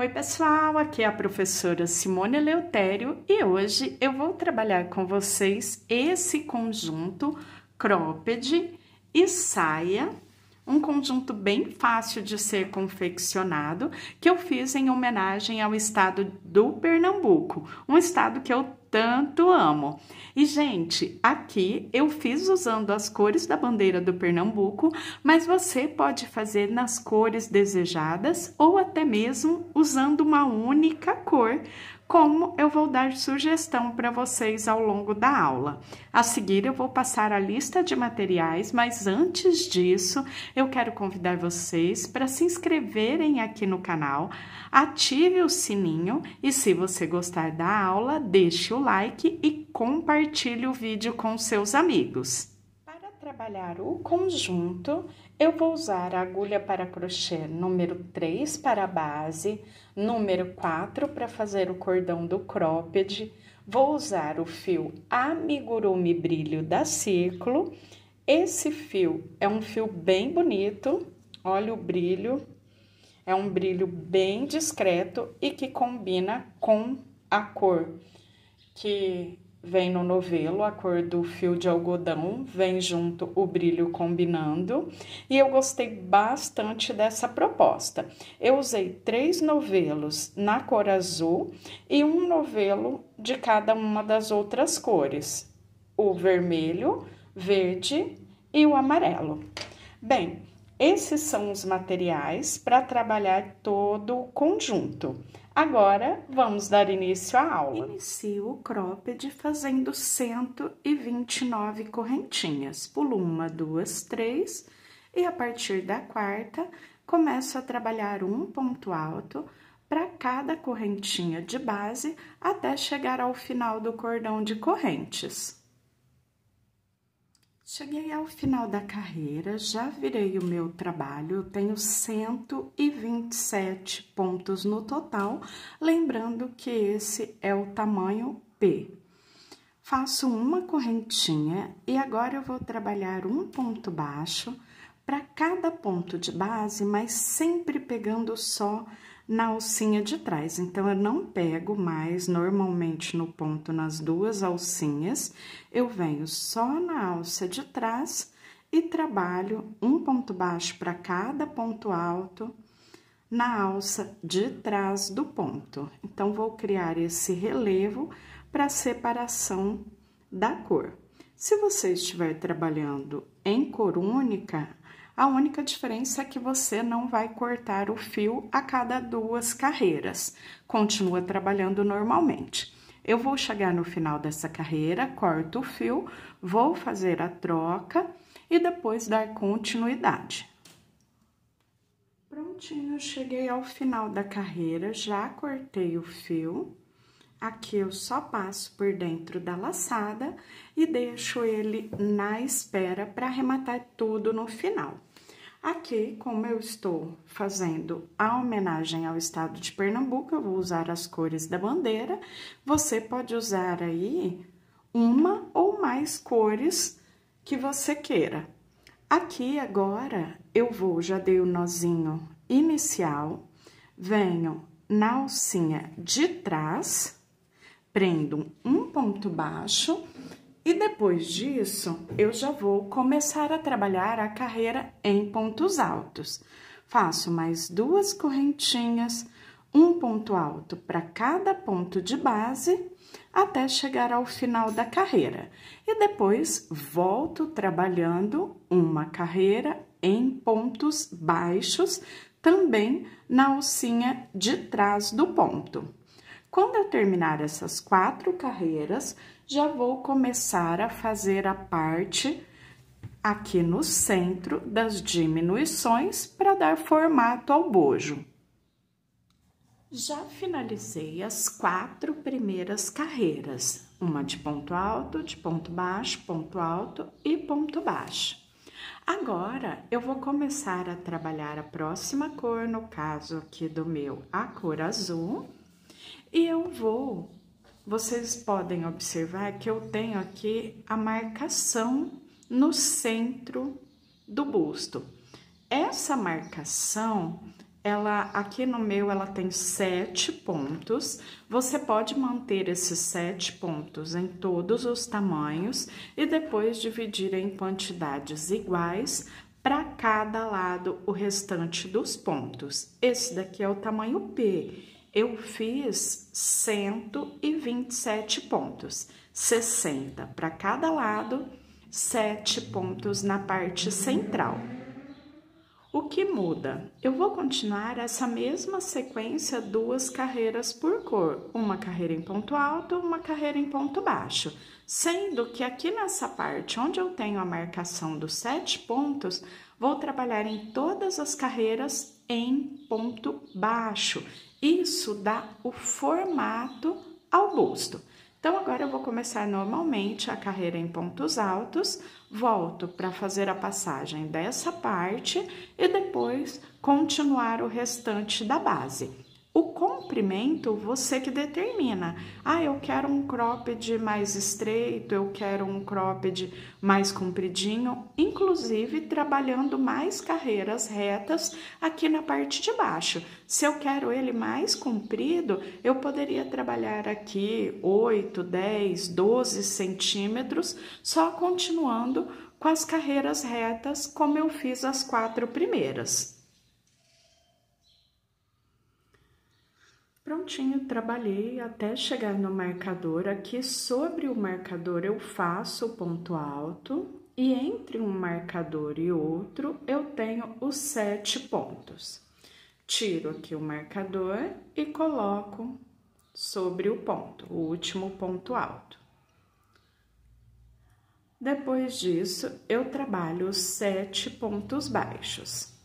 Oi, pessoal, aqui é a professora Simone Leutério e hoje eu vou trabalhar com vocês esse conjunto cropped e saia, um conjunto bem fácil de ser confeccionado que eu fiz em homenagem ao estado do Pernambuco, um estado que eu tanto amo. E, gente, aqui eu fiz usando as cores da bandeira do Pernambuco, mas você pode fazer nas cores desejadas ou até mesmo usando uma única cor, como eu vou dar sugestão para vocês ao longo da aula. A seguir, eu vou passar a lista de materiais, mas antes disso, eu quero convidar vocês para se inscreverem aqui no canal, ative o sininho e, se você gostar da aula, deixe o like e compartilhe o vídeo com seus amigos. Para trabalhar o conjunto, eu vou usar a agulha para crochê número 3 para a base, número 4 para fazer o cordão do cropped, vou usar o fio amigurumi brilho da Ciclo. Esse fio é um fio bem bonito, olha o brilho, é um brilho bem discreto e que combina com a cor que vem no novelo, a cor do fio de algodão, vem junto o brilho combinando, e eu gostei bastante dessa proposta. Eu usei três novelos na cor azul e um novelo de cada uma das outras cores: o vermelho, verde e o amarelo. Bem, esses são os materiais para trabalhar todo o conjunto. Agora vamos dar início à aula. Inicio o cropped fazendo 129 correntinhas. Pulo uma, duas, três e a partir da quarta começo a trabalhar um ponto alto para cada correntinha de base até chegar ao final do cordão de correntes. Cheguei ao final da carreira, já virei o meu trabalho, tenho 127 pontos no total, lembrando que esse é o tamanho P. Faço uma correntinha e agora eu vou trabalhar um ponto baixo para cada ponto de base, mas sempre pegando só na alcinha de trás. Então, eu não pego mais normalmente no ponto nas duas alcinhas, eu venho só na alça de trás e trabalho um ponto baixo para cada ponto alto na alça de trás do ponto. Então, vou criar esse relevo para separação da cor. Se você estiver trabalhando em cor única, a única diferença é que você não vai cortar o fio a cada duas carreiras, continua trabalhando normalmente. Eu vou chegar no final dessa carreira, corto o fio, vou fazer a troca e depois dar continuidade. Prontinho, cheguei ao final da carreira, já cortei o fio. Aqui eu só passo por dentro da laçada e deixo ele na espera para arrematar tudo no final. Aqui, como eu estou fazendo a homenagem ao estado de Pernambuco, eu vou usar as cores da bandeira. Você pode usar aí uma ou mais cores que você queira. Aqui agora eu vou, já dei o nozinho inicial, venho na alcinha de trás, prendo um ponto baixo e depois disso, eu já vou começar a trabalhar a carreira em pontos altos. Faço mais duas correntinhas, um ponto alto para cada ponto de base, até chegar ao final da carreira. E depois volto trabalhando uma carreira em pontos baixos, também na alcinha de trás do ponto. Quando eu terminar essas quatro carreiras, já vou começar a fazer a parte aqui no centro das diminuições para dar formato ao bojo. Já finalizei as quatro primeiras carreiras, uma de ponto alto, de ponto baixo, ponto alto e ponto baixo. Agora, eu vou começar a trabalhar a próxima cor, no caso aqui do meu, a cor azul. E eu vou. Vocês podem observar que eu tenho aqui a marcação no centro do busto. Essa marcação, ela aqui no meu ela tem sete pontos. Você pode manter esses sete pontos em todos os tamanhos e depois dividir em quantidades iguais para cada lado o restante dos pontos. Esse daqui é o tamanho P eu fiz 127 pontos, 60 para cada lado, 7 pontos na parte central. O que muda? Eu vou continuar essa mesma sequência duas carreiras por cor, uma carreira em ponto alto, uma carreira em ponto baixo, sendo que aqui nessa parte onde eu tenho a marcação dos sete pontos, vou trabalhar em todas as carreiras em ponto baixo isso dá o formato ao busto. Então, agora eu vou começar normalmente a carreira em pontos altos, volto para fazer a passagem dessa parte e depois continuar o restante da base. O comprimento você que determina. Ah, eu quero um cropped mais estreito, eu quero um cropped mais compridinho, inclusive trabalhando mais carreiras retas aqui na parte de baixo. Se eu quero ele mais comprido, eu poderia trabalhar aqui 8, 10, 12 centímetros, só continuando com as carreiras retas, como eu fiz as quatro primeiras. Prontinho, trabalhei até chegar no marcador. Aqui sobre o marcador eu faço o ponto alto e entre um marcador e outro eu tenho os sete pontos. Tiro aqui o marcador e coloco sobre o ponto, o último ponto alto. Depois disso, eu trabalho os sete pontos baixos.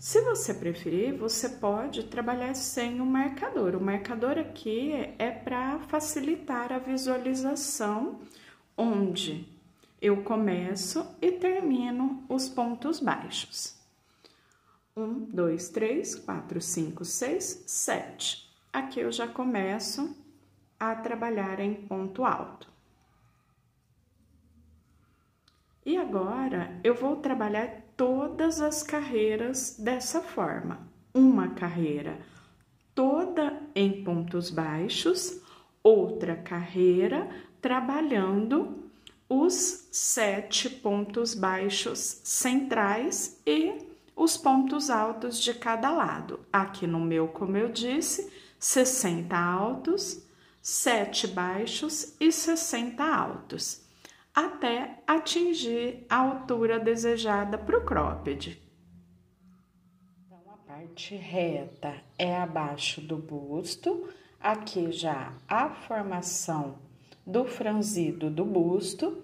Se você preferir, você pode trabalhar sem o marcador. O marcador aqui é para facilitar a visualização, onde eu começo e termino os pontos baixos. 1, 2, 3, 4, 5, 6, 7. Aqui eu já começo a trabalhar em ponto alto. E agora eu vou trabalhar todas as carreiras dessa forma. Uma carreira toda em pontos baixos, outra carreira trabalhando os sete pontos baixos centrais e os pontos altos de cada lado. Aqui no meu, como eu disse, 60 altos, 7 baixos e 60 altos até atingir a altura desejada para o cropped. Então, a parte reta é abaixo do busto, aqui já a formação do franzido do busto,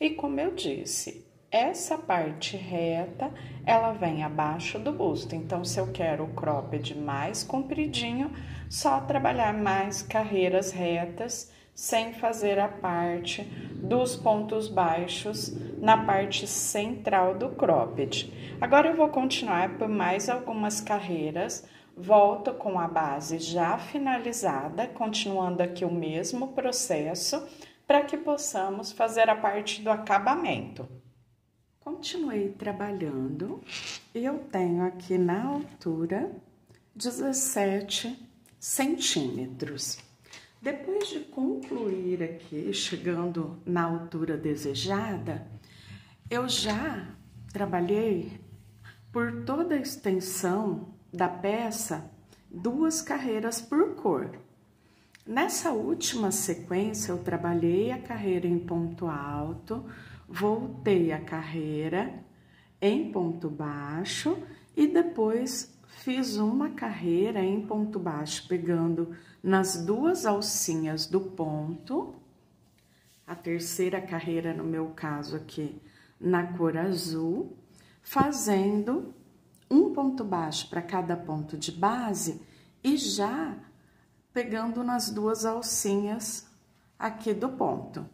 e como eu disse, essa parte reta ela vem abaixo do busto. Então, se eu quero o cropped mais compridinho, só trabalhar mais carreiras retas sem fazer a parte dos pontos baixos na parte central do cropped. Agora eu vou continuar por mais algumas carreiras, volto com a base já finalizada, continuando aqui o mesmo processo, para que possamos fazer a parte do acabamento. Continuei trabalhando e eu tenho aqui na altura 17 centímetros. Depois de concluir aqui, chegando na altura desejada, eu já trabalhei por toda a extensão da peça duas carreiras por cor. Nessa última sequência, eu trabalhei a carreira em ponto alto, voltei a carreira em ponto baixo e depois fiz uma carreira em ponto baixo, pegando nas duas alcinhas do ponto, a terceira carreira, no meu caso aqui, na cor azul, fazendo um ponto baixo para cada ponto de base e já pegando nas duas alcinhas aqui do ponto.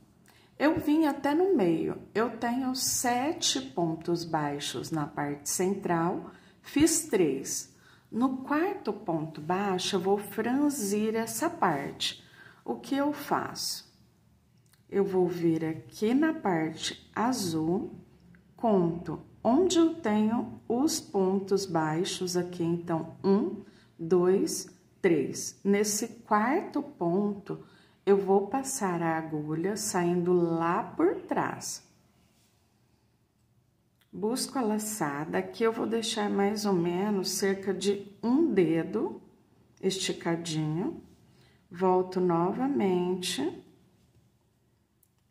Eu vim até no meio, eu tenho sete pontos baixos na parte central, fiz três. No quarto ponto baixo, eu vou franzir essa parte. O que eu faço? Eu vou vir aqui na parte azul, conto onde eu tenho os pontos baixos aqui, então, um, dois, três. Nesse quarto ponto, eu vou passar a agulha saindo lá por trás busco a laçada, aqui eu vou deixar mais ou menos cerca de um dedo esticadinho, volto novamente,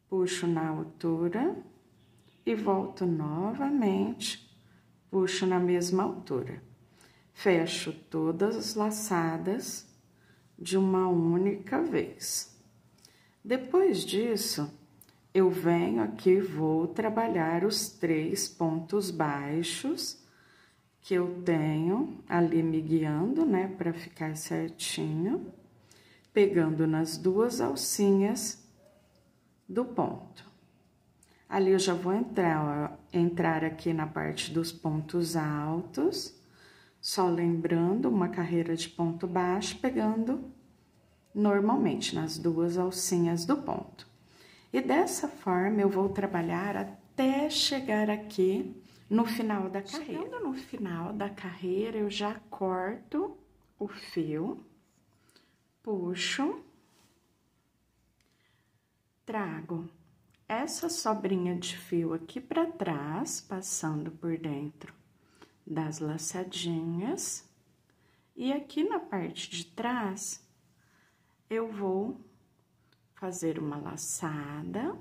puxo na altura e volto novamente, puxo na mesma altura. Fecho todas as laçadas de uma única vez. Depois disso, eu venho aqui vou trabalhar os três pontos baixos que eu tenho ali me guiando, né, para ficar certinho, pegando nas duas alcinhas do ponto. Ali eu já vou entrar, ó, entrar aqui na parte dos pontos altos, só lembrando uma carreira de ponto baixo, pegando normalmente nas duas alcinhas do ponto. E dessa forma eu vou trabalhar até chegar aqui no final da carreira. Chegando no final da carreira, eu já corto o fio, puxo, trago essa sobrinha de fio aqui para trás, passando por dentro das laçadinhas. E aqui na parte de trás, eu vou fazer uma laçada.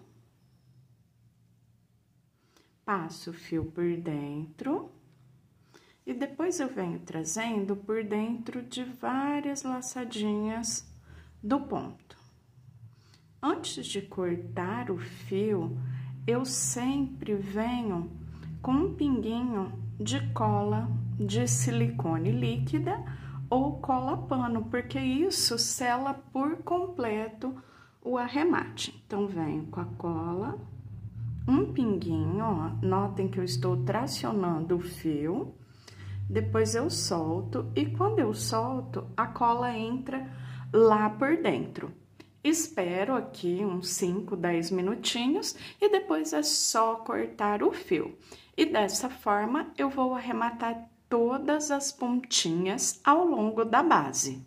Passo o fio por dentro. E depois eu venho trazendo por dentro de várias laçadinhas do ponto. Antes de cortar o fio, eu sempre venho com um pinguinho de cola de silicone líquida ou cola pano, porque isso sela por completo o arremate. Então, venho com a cola, um pinguinho, ó, notem que eu estou tracionando o fio, depois eu solto, e quando eu solto, a cola entra lá por dentro. Espero aqui uns 5, 10 minutinhos e depois é só cortar o fio. E dessa forma, eu vou arrematar todas as pontinhas ao longo da base.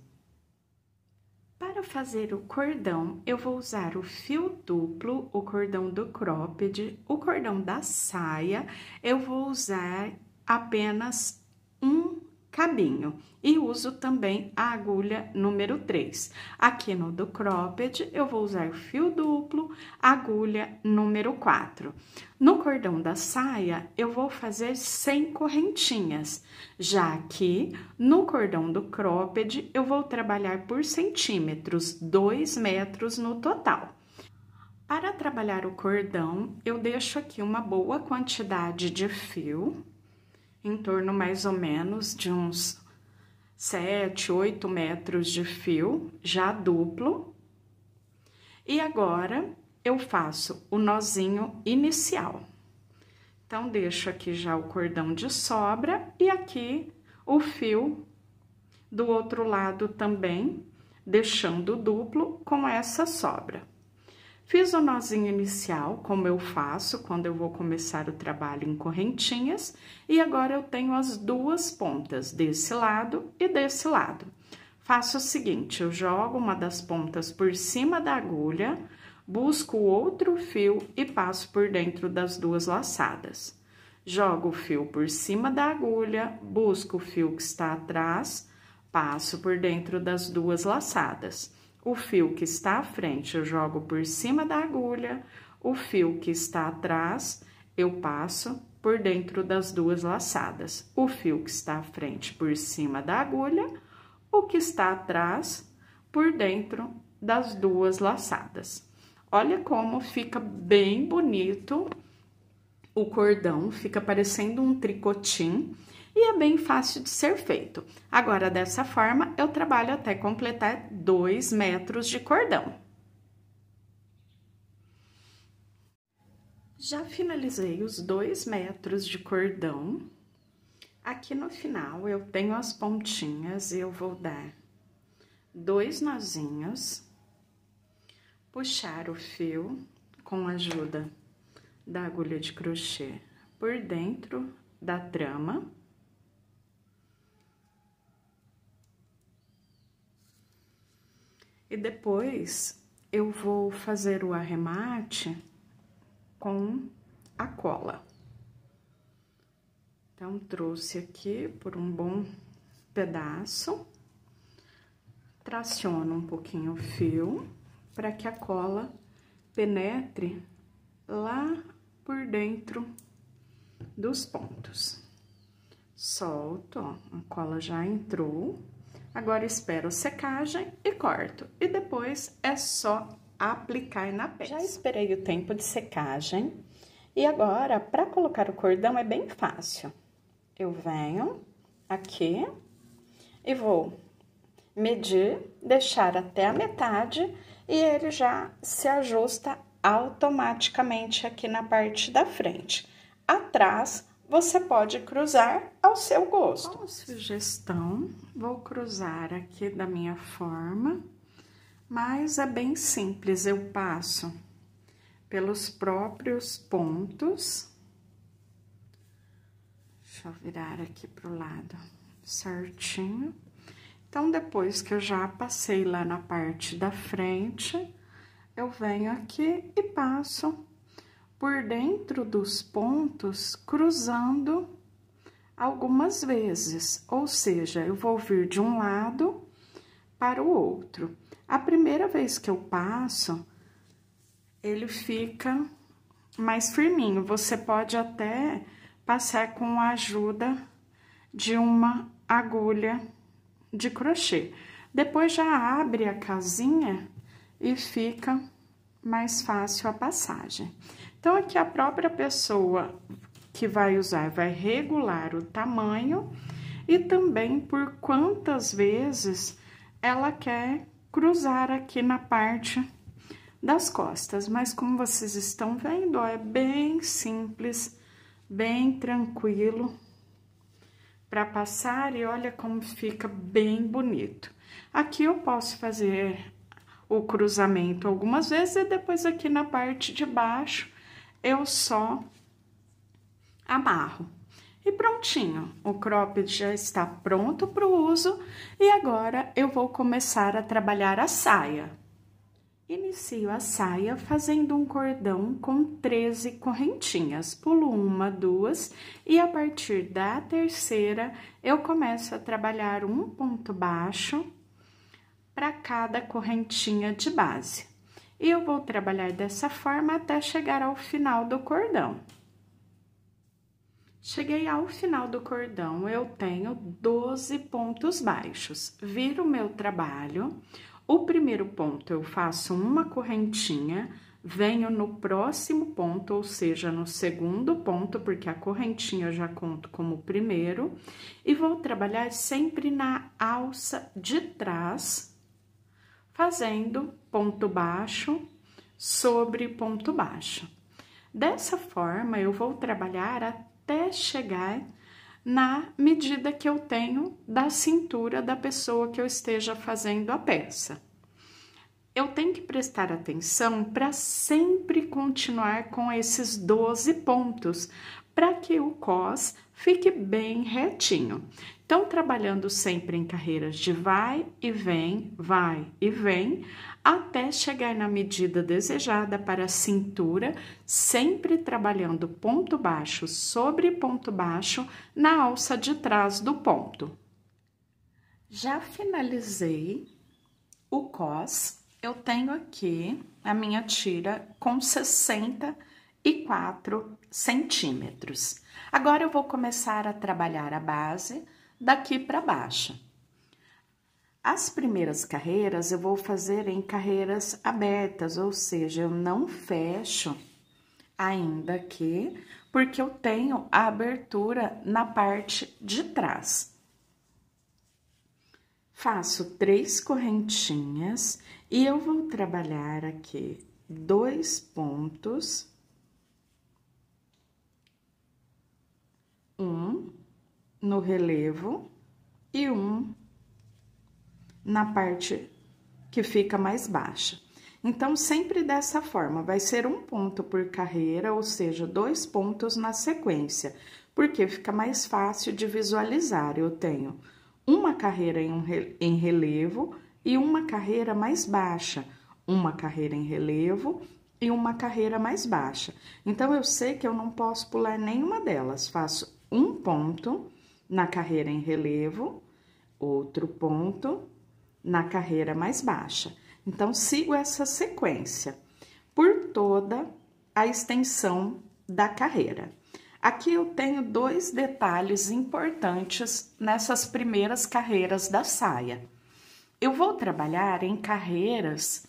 Para fazer o cordão, eu vou usar o fio duplo, o cordão do cropped, o cordão da saia. Eu vou usar apenas um cabinho. E uso também a agulha número 3. Aqui no do cropped, eu vou usar fio duplo, agulha número 4. No cordão da saia, eu vou fazer 100 correntinhas. Já que no cordão do cropped, eu vou trabalhar por centímetros, 2 metros no total. Para trabalhar o cordão, eu deixo aqui uma boa quantidade de fio, em torno mais ou menos de uns 7, 8 metros de fio, já duplo. E agora eu faço o nozinho inicial. Então, deixo aqui já o cordão de sobra e aqui o fio do outro lado também, deixando duplo com essa sobra. Fiz o nozinho inicial, como eu faço quando eu vou começar o trabalho em correntinhas, e agora eu tenho as duas pontas, desse lado e desse lado. Faço o seguinte, eu jogo uma das pontas por cima da agulha, busco outro fio e passo por dentro das duas laçadas. Jogo o fio por cima da agulha, busco o fio que está atrás, passo por dentro das duas laçadas. O fio que está à frente eu jogo por cima da agulha, o fio que está atrás eu passo por dentro das duas laçadas. O fio que está à frente por cima da agulha, o que está atrás por dentro das duas laçadas. Olha como fica bem bonito o cordão, fica parecendo um tricotim e é bem fácil de ser feito. Agora, dessa forma, eu trabalho até completar 2 metros de cordão. Já finalizei os 2 metros de cordão. Aqui no final, eu tenho as pontinhas e eu vou dar dois nozinhos, puxar o fio com a ajuda da agulha de crochê por dentro da trama E depois eu vou fazer o arremate com a cola. Então, trouxe aqui por um bom pedaço, traciono um pouquinho o fio para que a cola penetre lá por dentro dos pontos. Solto, ó, a cola já entrou. Agora espero secagem e corto. E depois é só aplicar na peça. Já esperei o tempo de secagem. E agora, para colocar o cordão é bem fácil. Eu venho aqui e vou medir, deixar até a metade e ele já se ajusta automaticamente aqui na parte da frente. Atrás, você pode cruzar ao seu gosto. Como sugestão, vou cruzar aqui da minha forma, mas é bem simples, eu passo pelos próprios pontos. Deixa eu virar aqui pro lado certinho. Então, depois que eu já passei lá na parte da frente, eu venho aqui e passo por dentro dos pontos, cruzando algumas vezes, ou seja, eu vou vir de um lado para o outro. A primeira vez que eu passo, ele fica mais firminho. Você pode até passar com a ajuda de uma agulha de crochê. Depois já abre a casinha e fica mais fácil a passagem. Então, aqui a própria pessoa que vai usar vai regular o tamanho e também por quantas vezes ela quer cruzar aqui na parte das costas. Mas como vocês estão vendo, ó, é bem simples, bem tranquilo para passar e olha como fica bem bonito. Aqui eu posso fazer o cruzamento algumas vezes e depois aqui na parte de baixo eu só amarro. E prontinho, o cropped já está pronto para o uso e agora eu vou começar a trabalhar a saia. Inicio a saia fazendo um cordão com 13 correntinhas, pulo uma, duas e a partir da terceira eu começo a trabalhar um ponto baixo para cada correntinha de base. E eu vou trabalhar dessa forma até chegar ao final do cordão. Cheguei ao final do cordão, eu tenho 12 pontos baixos. Viro o meu trabalho, o primeiro ponto eu faço uma correntinha, venho no próximo ponto, ou seja, no segundo ponto, porque a correntinha eu já conto como primeiro, e vou trabalhar sempre na alça de trás fazendo ponto baixo sobre ponto baixo. Dessa forma, eu vou trabalhar até chegar na medida que eu tenho da cintura da pessoa que eu esteja fazendo a peça. Eu tenho que prestar atenção para sempre continuar com esses 12 pontos, para que o cos fique bem retinho. Então, trabalhando sempre em carreiras de vai e vem, vai e vem, até chegar na medida desejada para a cintura, sempre trabalhando ponto baixo sobre ponto baixo na alça de trás do ponto. Já finalizei o cos, eu tenho aqui a minha tira com 60 e 4 centímetros. Agora eu vou começar a trabalhar a base daqui para baixo. As primeiras carreiras eu vou fazer em carreiras abertas, ou seja, eu não fecho ainda aqui, porque eu tenho a abertura na parte de trás. Faço três correntinhas e eu vou trabalhar aqui dois pontos no relevo e um na parte que fica mais baixa. Então, sempre dessa forma, vai ser um ponto por carreira, ou seja, dois pontos na sequência, porque fica mais fácil de visualizar. Eu tenho uma carreira em, um re... em relevo e uma carreira mais baixa, uma carreira em relevo e uma carreira mais baixa. Então, eu sei que eu não posso pular nenhuma delas, faço um ponto na carreira em relevo, outro ponto na carreira mais baixa. Então, sigo essa sequência por toda a extensão da carreira. Aqui eu tenho dois detalhes importantes nessas primeiras carreiras da saia. Eu vou trabalhar em carreiras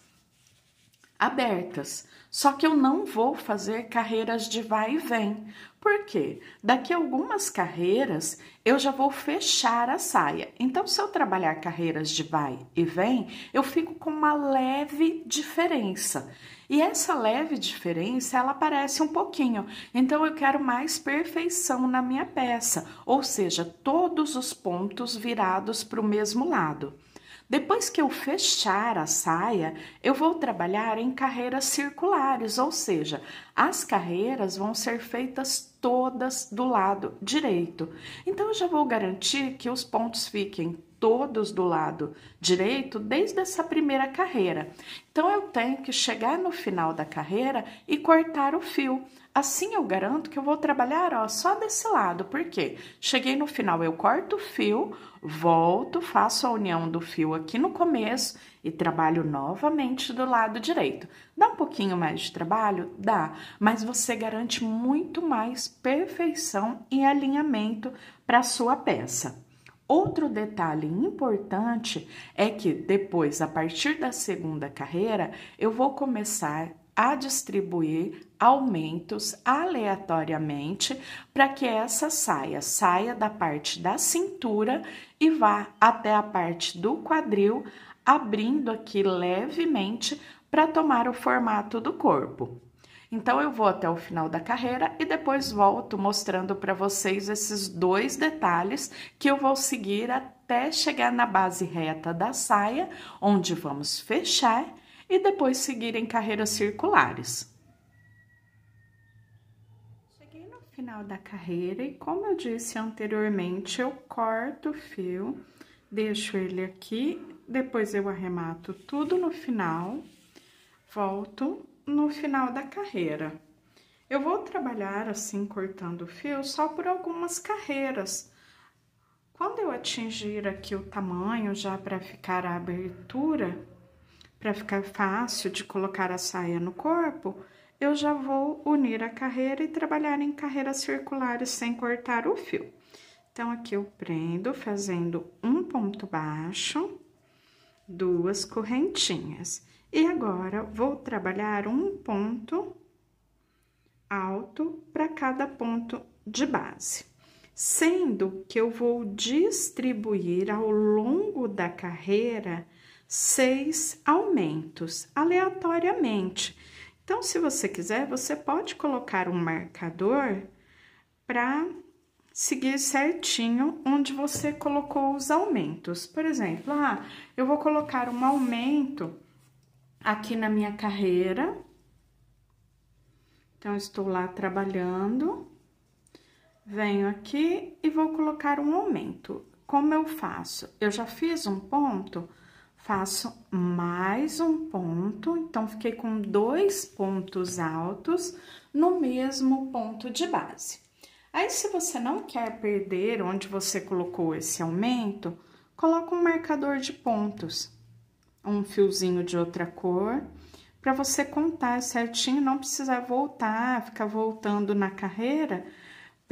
abertas. Só que eu não vou fazer carreiras de vai e vem. Por quê? Daqui a algumas carreiras eu já vou fechar a saia. Então, se eu trabalhar carreiras de vai e vem, eu fico com uma leve diferença. E essa leve diferença, ela aparece um pouquinho. Então, eu quero mais perfeição na minha peça, ou seja, todos os pontos virados para o mesmo lado. Depois que eu fechar a saia, eu vou trabalhar em carreiras circulares, ou seja, as carreiras vão ser feitas todas do lado direito. Então, eu já vou garantir que os pontos fiquem todos do lado direito desde essa primeira carreira. Então, eu tenho que chegar no final da carreira e cortar o fio. Assim eu garanto que eu vou trabalhar ó, só desse lado, porque cheguei no final, eu corto o fio, volto, faço a união do fio aqui no começo e trabalho novamente do lado direito. Dá um pouquinho mais de trabalho? Dá, mas você garante muito mais perfeição e alinhamento para a sua peça. Outro detalhe importante é que depois, a partir da segunda carreira, eu vou começar a distribuir aumentos aleatoriamente para que essa saia saia da parte da cintura e vá até a parte do quadril, abrindo aqui levemente para tomar o formato do corpo. Então eu vou até o final da carreira e depois volto mostrando para vocês esses dois detalhes que eu vou seguir até chegar na base reta da saia, onde vamos fechar e depois seguir em carreiras circulares. Cheguei no final da carreira e, como eu disse anteriormente, eu corto o fio, deixo ele aqui, depois eu arremato tudo no final, volto no final da carreira. Eu vou trabalhar assim, cortando o fio, só por algumas carreiras. Quando eu atingir aqui o tamanho, já para ficar a abertura, para ficar fácil de colocar a saia no corpo, eu já vou unir a carreira e trabalhar em carreiras circulares sem cortar o fio. Então, aqui eu prendo fazendo um ponto baixo, duas correntinhas. E agora, vou trabalhar um ponto alto para cada ponto de base. Sendo que eu vou distribuir ao longo da carreira seis aumentos aleatoriamente. Então, se você quiser, você pode colocar um marcador para seguir certinho onde você colocou os aumentos. Por exemplo, ah, eu vou colocar um aumento aqui na minha carreira. Então, estou lá trabalhando, venho aqui e vou colocar um aumento. Como eu faço? Eu já fiz um ponto faço mais um ponto, então fiquei com dois pontos altos no mesmo ponto de base. Aí, se você não quer perder onde você colocou esse aumento, coloca um marcador de pontos, um fiozinho de outra cor, para você contar certinho, não precisar voltar, ficar voltando na carreira,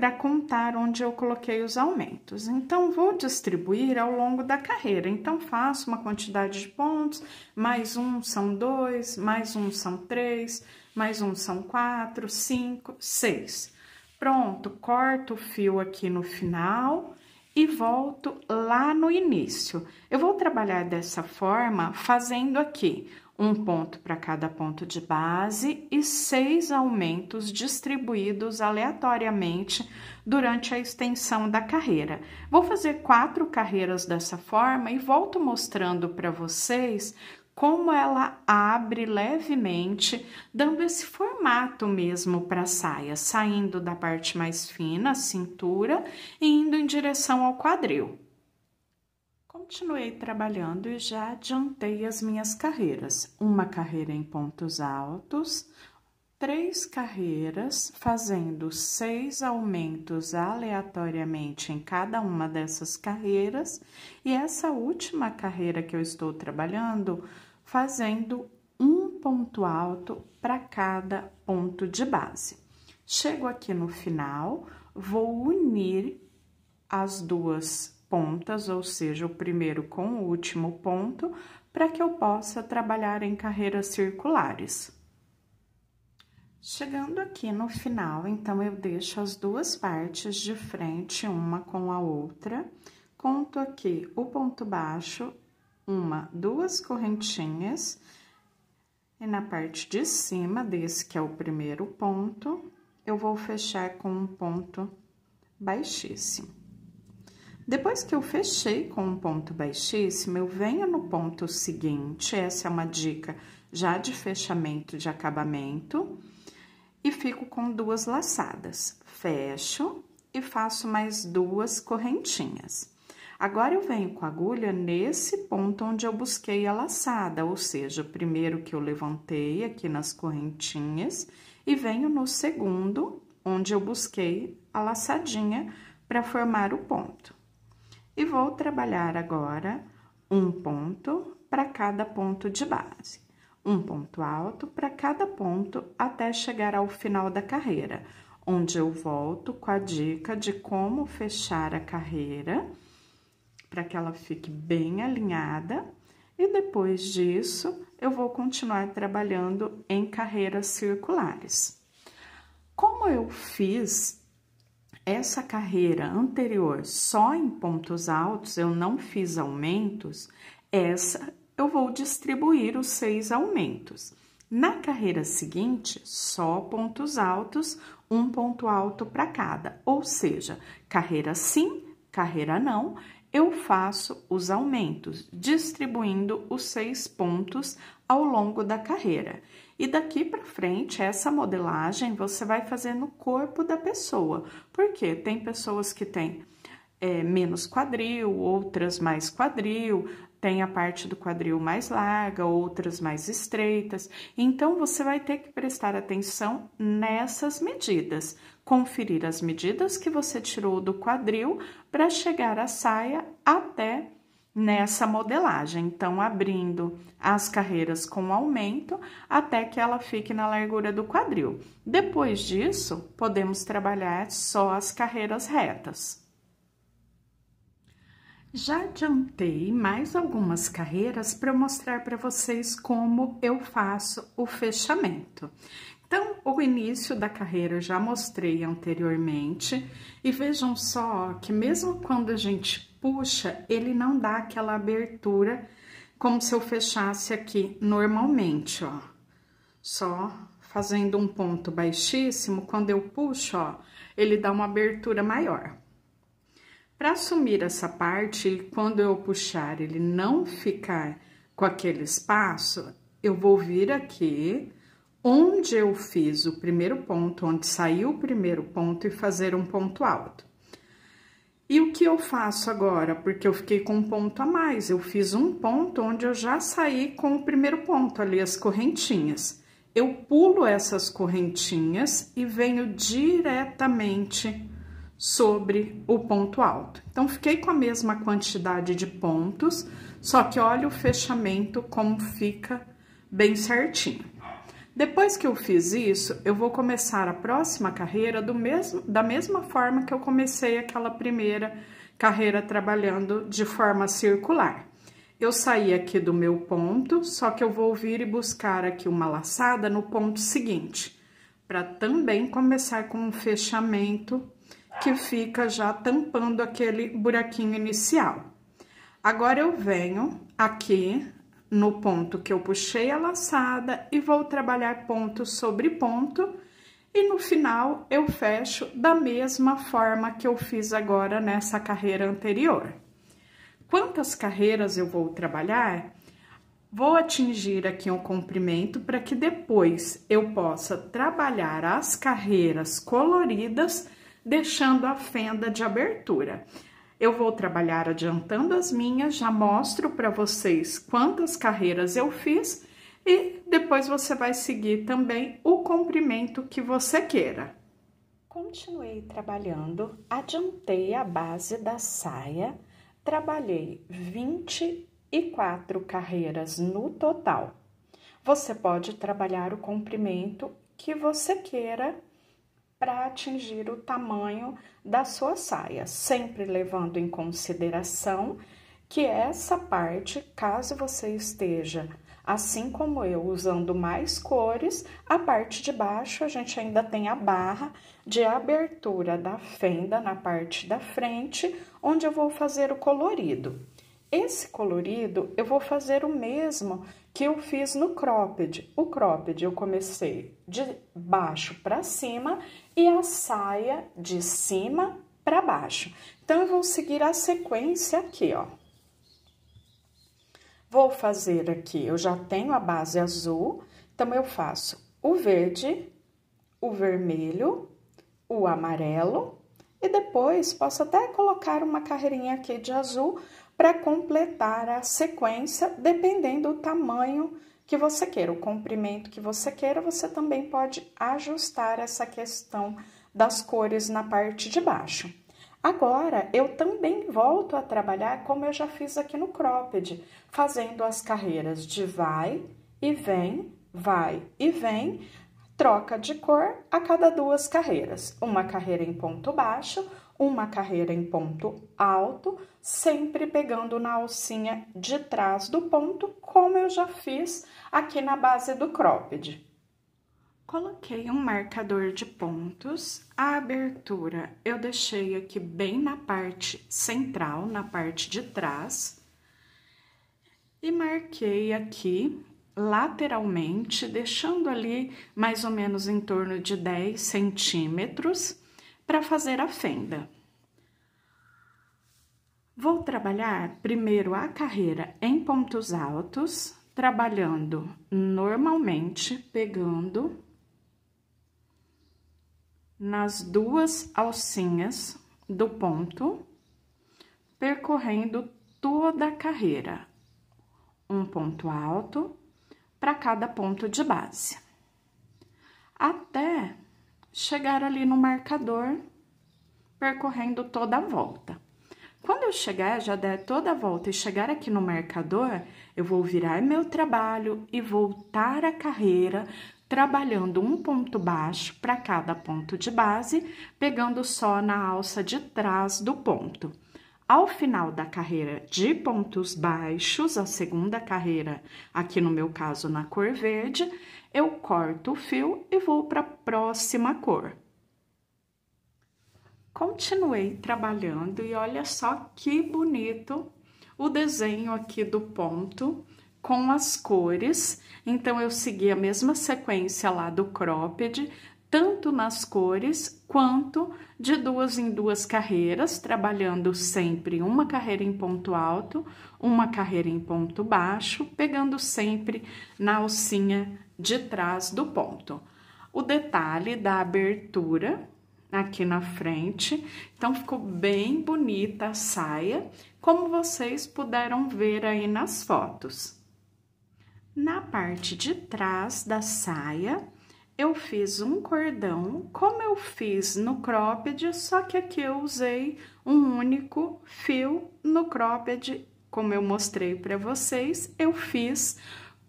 para contar onde eu coloquei os aumentos. Então, vou distribuir ao longo da carreira. Então, faço uma quantidade de pontos, mais um são dois, mais um são três, mais um são quatro, cinco, seis. Pronto, corto o fio aqui no final e volto lá no início. Eu vou trabalhar dessa forma, fazendo aqui um ponto para cada ponto de base e seis aumentos distribuídos aleatoriamente durante a extensão da carreira. Vou fazer quatro carreiras dessa forma e volto mostrando para vocês como ela abre levemente, dando esse formato mesmo para a saia, saindo da parte mais fina, cintura, e indo em direção ao quadril. Continuei trabalhando e já adiantei as minhas carreiras. Uma carreira em pontos altos, três carreiras, fazendo seis aumentos aleatoriamente em cada uma dessas carreiras, e essa última carreira que eu estou trabalhando, fazendo um ponto alto para cada ponto de base. Chego aqui no final, vou unir as duas pontas, ou seja, o primeiro com o último ponto, para que eu possa trabalhar em carreiras circulares. Chegando aqui no final, então, eu deixo as duas partes de frente, uma com a outra, conto aqui o ponto baixo, uma, duas correntinhas, e na parte de cima desse, que é o primeiro ponto, eu vou fechar com um ponto baixíssimo. Depois que eu fechei com um ponto baixíssimo, eu venho no ponto seguinte, essa é uma dica já de fechamento de acabamento, e fico com duas laçadas. Fecho e faço mais duas correntinhas. Agora, eu venho com a agulha nesse ponto onde eu busquei a laçada, ou seja, o primeiro que eu levantei aqui nas correntinhas, e venho no segundo, onde eu busquei a laçadinha para formar o ponto e vou trabalhar agora um ponto para cada ponto de base, um ponto alto para cada ponto até chegar ao final da carreira, onde eu volto com a dica de como fechar a carreira para que ela fique bem alinhada e depois disso eu vou continuar trabalhando em carreiras circulares. Como eu fiz essa carreira anterior só em pontos altos, eu não fiz aumentos, essa eu vou distribuir os seis aumentos. Na carreira seguinte, só pontos altos, um ponto alto para cada, ou seja, carreira sim, carreira não, eu faço os aumentos, distribuindo os seis pontos ao longo da carreira. E daqui para frente, essa modelagem você vai fazer no corpo da pessoa, porque tem pessoas que têm é, menos quadril, outras mais quadril, tem a parte do quadril mais larga, outras mais estreitas. Então, você vai ter que prestar atenção nessas medidas, conferir as medidas que você tirou do quadril para chegar à saia até nessa modelagem. Então, abrindo as carreiras com aumento até que ela fique na largura do quadril. Depois disso, podemos trabalhar só as carreiras retas. Já adiantei mais algumas carreiras para mostrar para vocês como eu faço o fechamento. Então, o início da carreira já mostrei anteriormente e vejam só que mesmo quando a gente puxa, ele não dá aquela abertura como se eu fechasse aqui normalmente, ó. Só fazendo um ponto baixíssimo, quando eu puxo, ó, ele dá uma abertura maior. Para assumir essa parte, quando eu puxar, ele não ficar com aquele espaço, eu vou vir aqui onde eu fiz o primeiro ponto, onde saiu o primeiro ponto e fazer um ponto alto. E o que eu faço agora? Porque eu fiquei com um ponto a mais, eu fiz um ponto onde eu já saí com o primeiro ponto ali, as correntinhas. Eu pulo essas correntinhas e venho diretamente sobre o ponto alto. Então, fiquei com a mesma quantidade de pontos, só que olha o fechamento como fica bem certinho. Depois que eu fiz isso, eu vou começar a próxima carreira do mesmo, da mesma forma que eu comecei aquela primeira carreira trabalhando de forma circular. Eu saí aqui do meu ponto, só que eu vou vir e buscar aqui uma laçada no ponto seguinte, para também começar com um fechamento que fica já tampando aquele buraquinho inicial. Agora eu venho aqui no ponto que eu puxei a laçada e vou trabalhar ponto sobre ponto. E no final, eu fecho da mesma forma que eu fiz agora nessa carreira anterior. Quantas carreiras eu vou trabalhar? Vou atingir aqui um comprimento para que depois eu possa trabalhar as carreiras coloridas, deixando a fenda de abertura. Eu vou trabalhar adiantando as minhas, já mostro para vocês quantas carreiras eu fiz e depois você vai seguir também o comprimento que você queira. Continuei trabalhando, adiantei a base da saia, trabalhei 24 carreiras no total. Você pode trabalhar o comprimento que você queira para atingir o tamanho da sua saia, sempre levando em consideração que essa parte, caso você esteja assim como eu, usando mais cores, a parte de baixo a gente ainda tem a barra de abertura da fenda na parte da frente, onde eu vou fazer o colorido. Esse colorido eu vou fazer o mesmo que eu fiz no cropped. O cropped eu comecei de baixo para cima e a saia de cima para baixo. Então, eu vou seguir a sequência aqui, ó. Vou fazer aqui, eu já tenho a base azul, então, eu faço o verde, o vermelho, o amarelo, e depois posso até colocar uma carreirinha aqui de azul para completar a sequência, dependendo do tamanho que você queira, o comprimento que você queira, você também pode ajustar essa questão das cores na parte de baixo. Agora, eu também volto a trabalhar como eu já fiz aqui no cropped, fazendo as carreiras de vai e vem, vai e vem, troca de cor a cada duas carreiras, uma carreira em ponto baixo, uma carreira em ponto alto, sempre pegando na alcinha de trás do ponto, como eu já fiz aqui na base do cropped. Coloquei um marcador de pontos, a abertura eu deixei aqui bem na parte central, na parte de trás, e marquei aqui lateralmente, deixando ali mais ou menos em torno de 10 centímetros, para fazer a fenda. Vou trabalhar primeiro a carreira em pontos altos, trabalhando normalmente, pegando nas duas alcinhas do ponto, percorrendo toda a carreira, um ponto alto para cada ponto de base, até chegar ali no marcador, percorrendo toda a volta. Quando eu chegar, já der toda a volta e chegar aqui no marcador, eu vou virar meu trabalho e voltar a carreira trabalhando um ponto baixo para cada ponto de base, pegando só na alça de trás do ponto. Ao final da carreira de pontos baixos, a segunda carreira, aqui no meu caso na cor verde, eu corto o fio e vou para a próxima cor. Continuei trabalhando e olha só que bonito o desenho aqui do ponto com as cores. Então, eu segui a mesma sequência lá do cropped, tanto nas cores quanto de duas em duas carreiras, trabalhando sempre uma carreira em ponto alto, uma carreira em ponto baixo, pegando sempre na alcinha de trás do ponto. O detalhe da abertura aqui na frente. Então, ficou bem bonita a saia, como vocês puderam ver aí nas fotos. Na parte de trás da saia, eu fiz um cordão, como eu fiz no cropped, só que aqui eu usei um único fio no cropped, como eu mostrei para vocês, eu fiz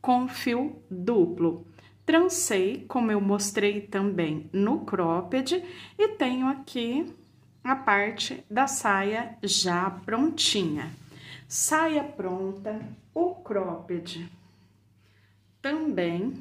com fio duplo. Trancei, como eu mostrei também no cropped, e tenho aqui a parte da saia já prontinha. Saia pronta, o cropped também.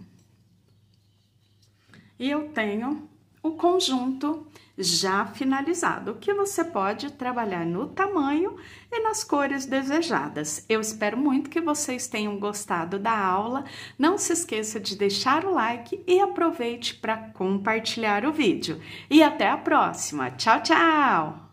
E eu tenho o conjunto já finalizado, que você pode trabalhar no tamanho e nas cores desejadas. Eu espero muito que vocês tenham gostado da aula. Não se esqueça de deixar o like e aproveite para compartilhar o vídeo. E até a próxima. Tchau, tchau!